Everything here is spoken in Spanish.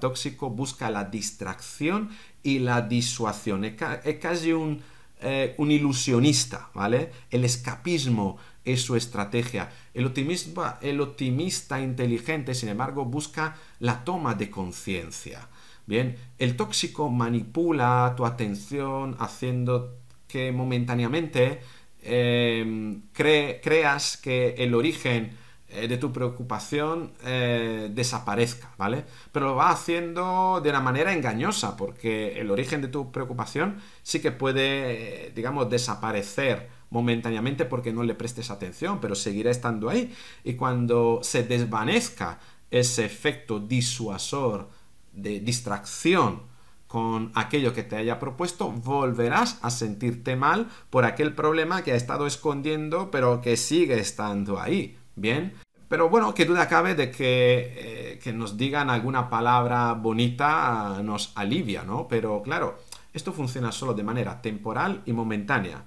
tóxico busca la distracción y la disuasión. Es, casi un, eh, un ilusionista, ¿vale? El escapismo es su estrategia. El, optimismo, el optimista inteligente, sin embargo, busca la toma de conciencia. Bien, el tóxico manipula tu atención haciendo que momentáneamente eh, creas que el origen eh, de tu preocupación eh, desaparezca, ¿vale? Pero lo va haciendo de una manera engañosa, porque el origen de tu preocupación sí que puede, eh, digamos, desaparecer momentáneamente porque no le prestes atención, pero seguirá estando ahí. Y cuando se desvanezca ese efecto disuasor de distracción, con aquello que te haya propuesto, volverás a sentirte mal por aquel problema que ha estado escondiendo, pero que sigue estando ahí bien. Pero bueno, que duda cabe de que, eh, que nos digan alguna palabra bonita ah, nos alivia, ¿no? Pero claro, esto funciona solo de manera temporal y momentánea.